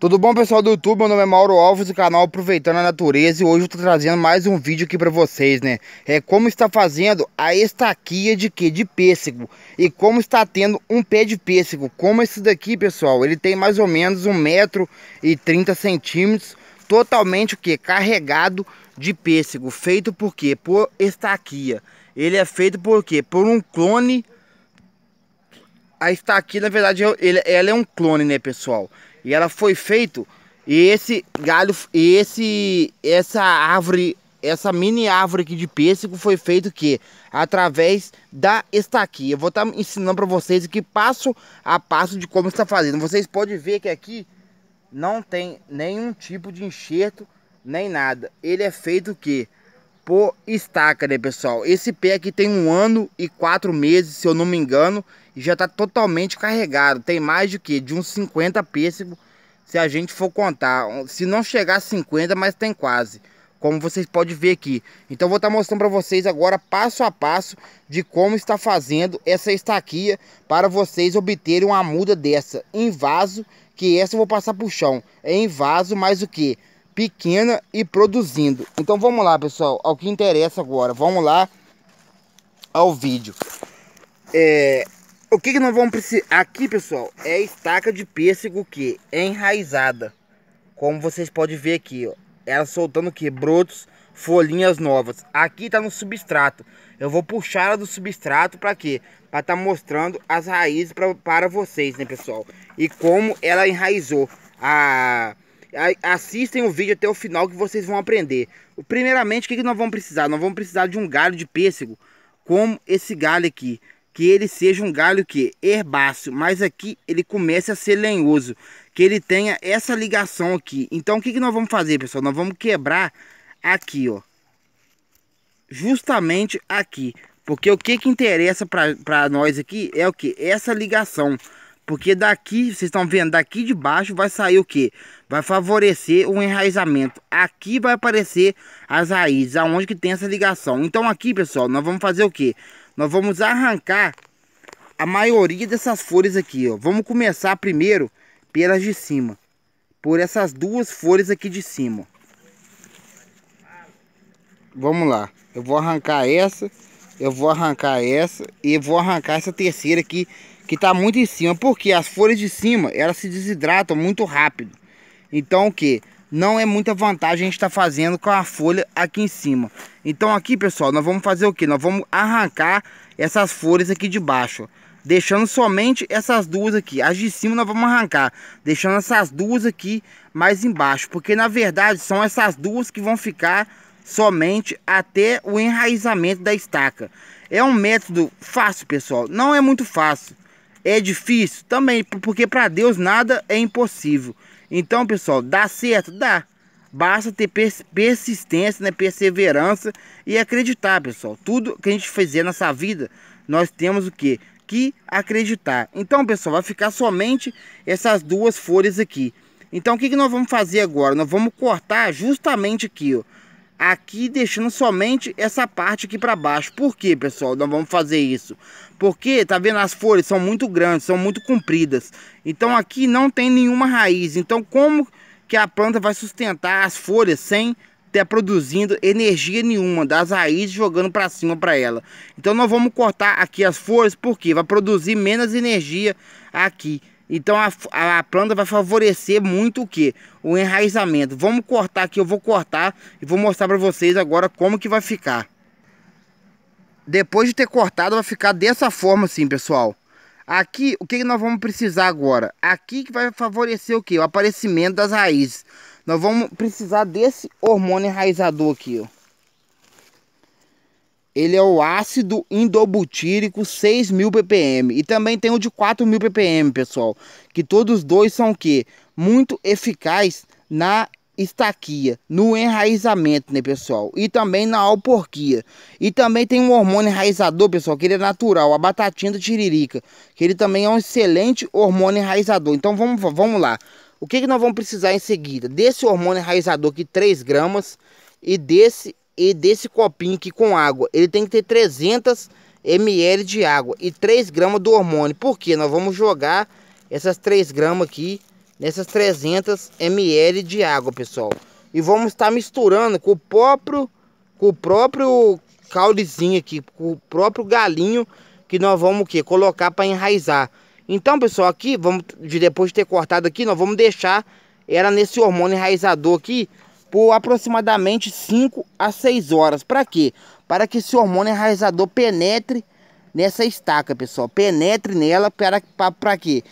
Tudo bom pessoal do YouTube? Meu nome é Mauro Alves, do canal Aproveitando a Natureza e hoje eu tô trazendo mais um vídeo aqui para vocês, né? É como está fazendo a estaquia de que? De pêssego e como está tendo um pé de pêssego, como esse daqui pessoal, ele tem mais ou menos 130 metro e centímetros, totalmente o que? Carregado de pêssego, feito por quê? Por estaquia, ele é feito por quê? Por um clone, a estaquia na verdade é ela é um clone né pessoal? E ela foi feito e esse galho e esse essa árvore, essa mini árvore aqui de pêssego foi feito que através da estaque Eu vou estar tá ensinando para vocês aqui passo a passo de como está fazendo. Vocês podem ver que aqui não tem nenhum tipo de enxerto nem nada. Ele é feito que por estaca, né, pessoal? Esse pé aqui tem um ano e quatro meses, se eu não me engano e já está totalmente carregado. Tem mais de que de uns 50 pêssego, se a gente for contar. Se não chegar a 50, mas tem quase. Como vocês podem ver aqui. Então vou estar tá mostrando para vocês agora passo a passo de como está fazendo essa estaquia para vocês obterem uma muda dessa em vaso, que essa eu vou passar para o chão. É em vaso, mais o que? Pequena e produzindo. Então vamos lá, pessoal, ao que interessa agora. Vamos lá ao vídeo. É, o que, que nós vamos precisar? Aqui, pessoal, é estaca de pêssego que é enraizada. Como vocês podem ver aqui, ó. Ela soltando que brotos, folhinhas novas. Aqui tá no substrato. Eu vou puxar ela do substrato para quê? Para tá mostrando as raízes pra, para vocês, né, pessoal? E como ela enraizou. A... a... Assistem o vídeo até o final que vocês vão aprender. Primeiramente, o que, que nós vamos precisar? Nós vamos precisar de um galho de pêssego. Como esse galho aqui que ele seja um galho que herbáceo, mas aqui ele começa a ser lenhoso, que ele tenha essa ligação aqui. Então o que, que nós vamos fazer, pessoal? Nós vamos quebrar aqui, ó. Justamente aqui. Porque o que, que interessa para nós aqui é o que? Essa ligação. Porque daqui, vocês estão vendo, daqui de baixo vai sair o que? Vai favorecer o enraizamento. Aqui vai aparecer as raízes, aonde que tem essa ligação. Então aqui, pessoal, nós vamos fazer o que? Nós vamos arrancar a maioria dessas flores aqui, ó. Vamos começar primeiro pelas de cima. Por essas duas flores aqui de cima. Vamos lá. Eu vou arrancar essa, eu vou arrancar essa e vou arrancar essa terceira aqui que está muito em cima, porque as folhas de cima elas se desidratam muito rápido. Então o que? Não é muita vantagem a gente estar tá fazendo com a folha aqui em cima. Então aqui pessoal, nós vamos fazer o que? Nós vamos arrancar essas folhas aqui de baixo. Deixando somente essas duas aqui. As de cima nós vamos arrancar. Deixando essas duas aqui mais embaixo. Porque na verdade são essas duas que vão ficar somente até o enraizamento da estaca. É um método fácil pessoal. Não é muito fácil é difícil? Também, porque para Deus nada é impossível. Então, pessoal, dá certo? Dá. Basta ter persistência, né? perseverança e acreditar, pessoal. Tudo que a gente fizer nessa vida, nós temos o que? Que acreditar. Então, pessoal, vai ficar somente essas duas folhas aqui. Então, o que, que nós vamos fazer agora? Nós vamos cortar justamente aqui, ó aqui deixando somente essa parte aqui para baixo. Por que, pessoal, nós vamos fazer isso? Porque, tá vendo, as folhas são muito grandes, são muito compridas. Então aqui não tem nenhuma raiz. Então como que a planta vai sustentar as folhas sem ter produzindo energia nenhuma das raízes jogando para cima para ela. Então nós vamos cortar aqui as folhas porque vai produzir menos energia aqui. Então a, a planta vai favorecer muito o que? O enraizamento. Vamos cortar aqui, eu vou cortar e vou mostrar para vocês agora como que vai ficar. Depois de ter cortado, vai ficar dessa forma assim, pessoal. Aqui, o que nós vamos precisar agora? Aqui que vai favorecer o que? O aparecimento das raízes. Nós vamos precisar desse hormônio enraizador aqui, ó ele é o ácido indobutírico 6.000 ppm. E também tem o de 4.000 ppm, pessoal. Que todos dois são o quê? Muito eficaz na estaquia, no enraizamento, né, pessoal? E também na alporquia. E também tem um hormônio enraizador, pessoal, que ele é natural, a batatinha da tiririca, que ele também é um excelente hormônio enraizador. Então vamos, vamos lá. O que, que nós vamos precisar em seguida? Desse hormônio enraizador aqui, 3 gramas, e desse e desse copinho aqui com água. Ele tem que ter 300 ml de água e 3 gramas do hormônio. Porque Nós vamos jogar essas 3 gramas aqui nessas 300 ml de água, pessoal. E vamos estar misturando com o próprio, com o próprio caulezinho aqui, com o próprio galinho que nós vamos que colocar para enraizar. Então, pessoal, aqui, vamos, de depois de ter cortado aqui, nós vamos deixar ela nesse hormônio enraizador aqui por aproximadamente 5 a 6 horas. Para quê? Para que esse hormônio enraizador penetre nessa estaca, pessoal. Penetre nela para, para, para quê?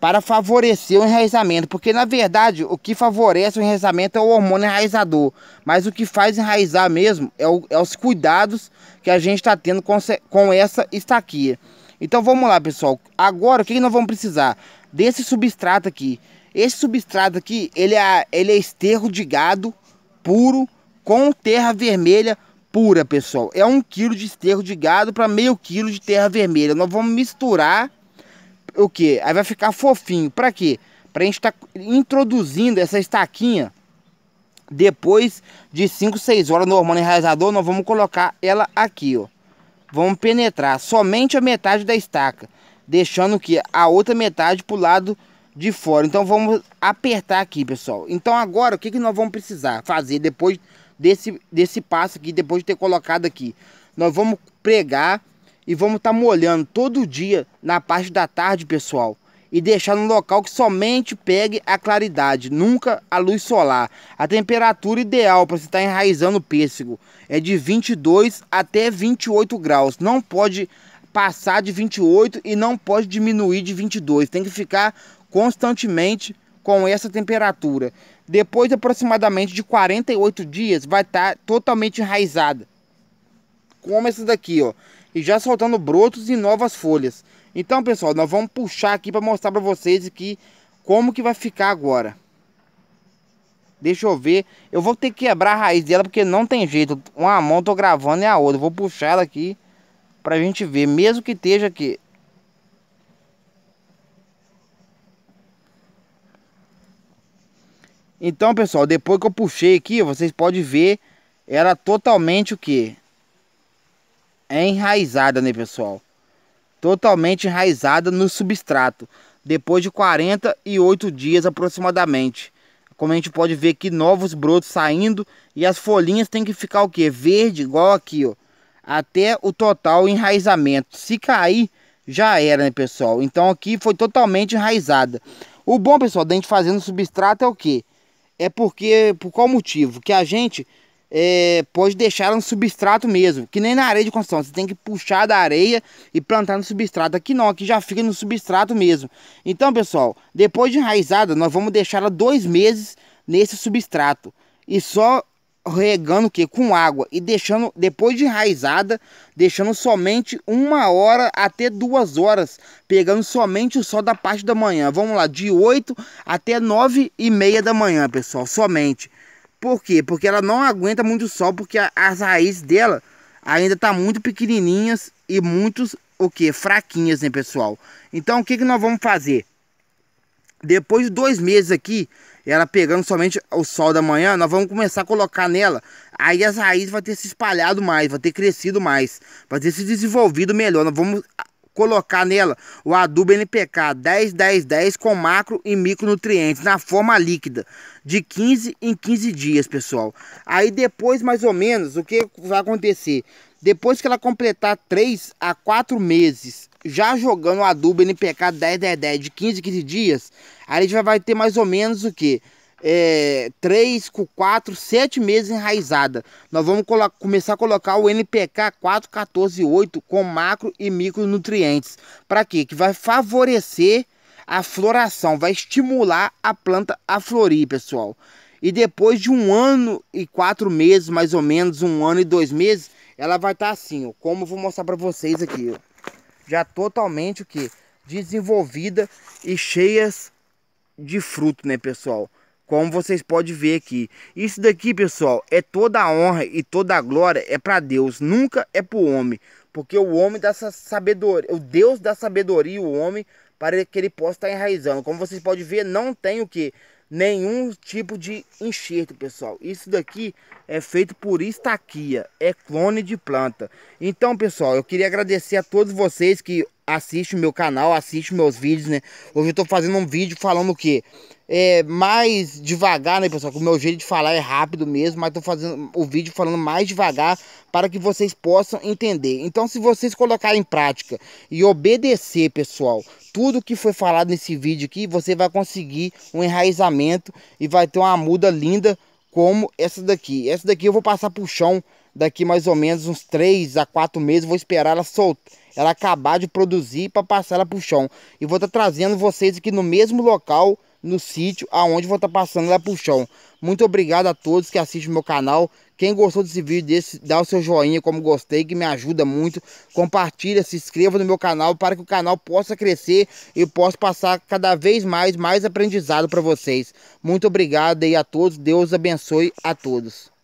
Para favorecer o enraizamento. Porque, na verdade, o que favorece o enraizamento é o hormônio enraizador. Mas o que faz enraizar mesmo é, o, é os cuidados que a gente está tendo com, com essa estaquia. Então, vamos lá, pessoal. Agora, o que nós vamos precisar? Desse substrato aqui. Esse substrato aqui, ele é, ele é esterro de gado puro com terra vermelha pura, pessoal. É um quilo de esterro de gado para meio quilo de terra vermelha. Nós vamos misturar o que? Aí vai ficar fofinho. Para quê? Para a gente estar tá introduzindo essa estaquinha depois de 5, 6 horas no hormônio enraizador, nós vamos colocar ela aqui, ó. Vamos penetrar somente a metade da estaca, deixando que a outra metade para o lado de fora. Então vamos apertar aqui, pessoal. Então agora o que, que nós vamos precisar fazer depois desse, desse passo aqui, depois de ter colocado aqui? Nós vamos pregar e vamos estar tá molhando todo dia na parte da tarde, pessoal. E deixar no local que somente pegue a claridade, nunca a luz solar. A temperatura ideal para você estar tá enraizando o pêssego é de 22 até 28 graus. Não pode passar de 28 e não pode diminuir de 22. Tem que ficar constantemente com essa temperatura. Depois de aproximadamente de 48 dias, vai estar tá totalmente enraizada. Como essa daqui, ó. E já soltando brotos e novas folhas. Então, pessoal, nós vamos puxar aqui para mostrar para vocês aqui como que vai ficar agora. Deixa eu ver. Eu vou ter que quebrar a raiz dela porque não tem jeito. Uma mão tô gravando e a outra. vou puxar ela aqui pra gente ver. Mesmo que esteja aqui. Então, pessoal, depois que eu puxei aqui, vocês podem ver, era totalmente o que? É enraizada, né, pessoal? Totalmente enraizada no substrato, depois de 48 dias aproximadamente. Como a gente pode ver aqui, novos brotos saindo e as folhinhas tem que ficar o que? Verde, igual aqui, ó. Até o total enraizamento. Se cair, já era, né, pessoal? Então aqui foi totalmente enraizada. O bom, pessoal, da gente fazer no substrato é o que? é porque, por qual motivo? Que a gente é, pode deixar ela no substrato mesmo, que nem na areia de construção, você tem que puxar da areia e plantar no substrato, aqui não, aqui já fica no substrato mesmo. Então pessoal, depois de enraizada, nós vamos deixar ela dois meses nesse substrato, e só regando o que com água e deixando depois de enraizada, deixando somente uma hora até duas horas, pegando somente o sol da parte da manhã. Vamos lá, de 8 até 9 e meia da manhã, pessoal, somente. Por quê? Porque ela não aguenta muito sol, porque a, as raízes dela ainda tá muito pequenininhas e muitos o que fraquinhas, né, pessoal? Então, o que que nós vamos fazer? Depois de dois meses aqui, ela pegando somente o sol da manhã, nós vamos começar a colocar nela. Aí as raízes vai ter se espalhado mais, vai ter crescido mais, vai ter se desenvolvido melhor. Nós vamos ah, colocar nela o adubo NPK 10 10 10 com macro e micronutrientes na forma líquida de 15 em 15 dias, pessoal. Aí depois mais ou menos o que vai acontecer? Depois que ela completar 3 a 4 meses já jogando o adubo NPK 10-10-10 de 15 15 dias, a gente já vai ter mais ou menos o que? É, 3, 4, 7 meses enraizada. Nós vamos começar a colocar o NPK 4, 14, 8 com macro e micronutrientes. Para quê? Que vai favorecer a floração, vai estimular a planta a florir, pessoal. E depois de um ano e quatro meses, mais ou menos, um ano e dois meses, ela vai estar tá assim, ó, como eu vou mostrar para vocês aqui. Ó já totalmente o que? Desenvolvida e cheias de fruto, né, pessoal? Como vocês podem ver aqui. Isso daqui, pessoal, é toda a honra e toda a glória é para Deus, nunca é para o homem. Porque o homem dá sabedoria, o Deus dá sabedoria, o homem, para que ele possa estar enraizando. Como vocês podem ver, não tem o que? nenhum tipo de enxerto, pessoal. Isso daqui é feito por estaquia, é clone de planta. Então, pessoal, eu queria agradecer a todos vocês que assistem meu canal, assistem meus vídeos, né? Hoje eu tô fazendo um vídeo falando o quê? é, mais devagar, né, pessoal? Que o meu jeito de falar é rápido mesmo, mas tô fazendo o vídeo falando mais devagar para que vocês possam entender. Então, se vocês colocarem em prática e obedecer, pessoal, tudo que foi falado nesse vídeo aqui, você vai conseguir um enraizamento e vai ter uma muda linda como essa daqui. Essa daqui eu vou passar pro chão daqui mais ou menos uns 3 a 4 meses, vou esperar ela soltar, ela acabar de produzir para passar ela pro chão. E vou estar tá trazendo vocês aqui no mesmo local no sítio aonde vou estar tá passando lá pro chão. Muito obrigado a todos que assistem meu canal. Quem gostou desse vídeo, desse, dá o seu joinha como gostei, que me ajuda muito. Compartilha, se inscreva no meu canal para que o canal possa crescer e possa passar cada vez mais, mais aprendizado para vocês. Muito obrigado aí a todos. Deus abençoe a todos.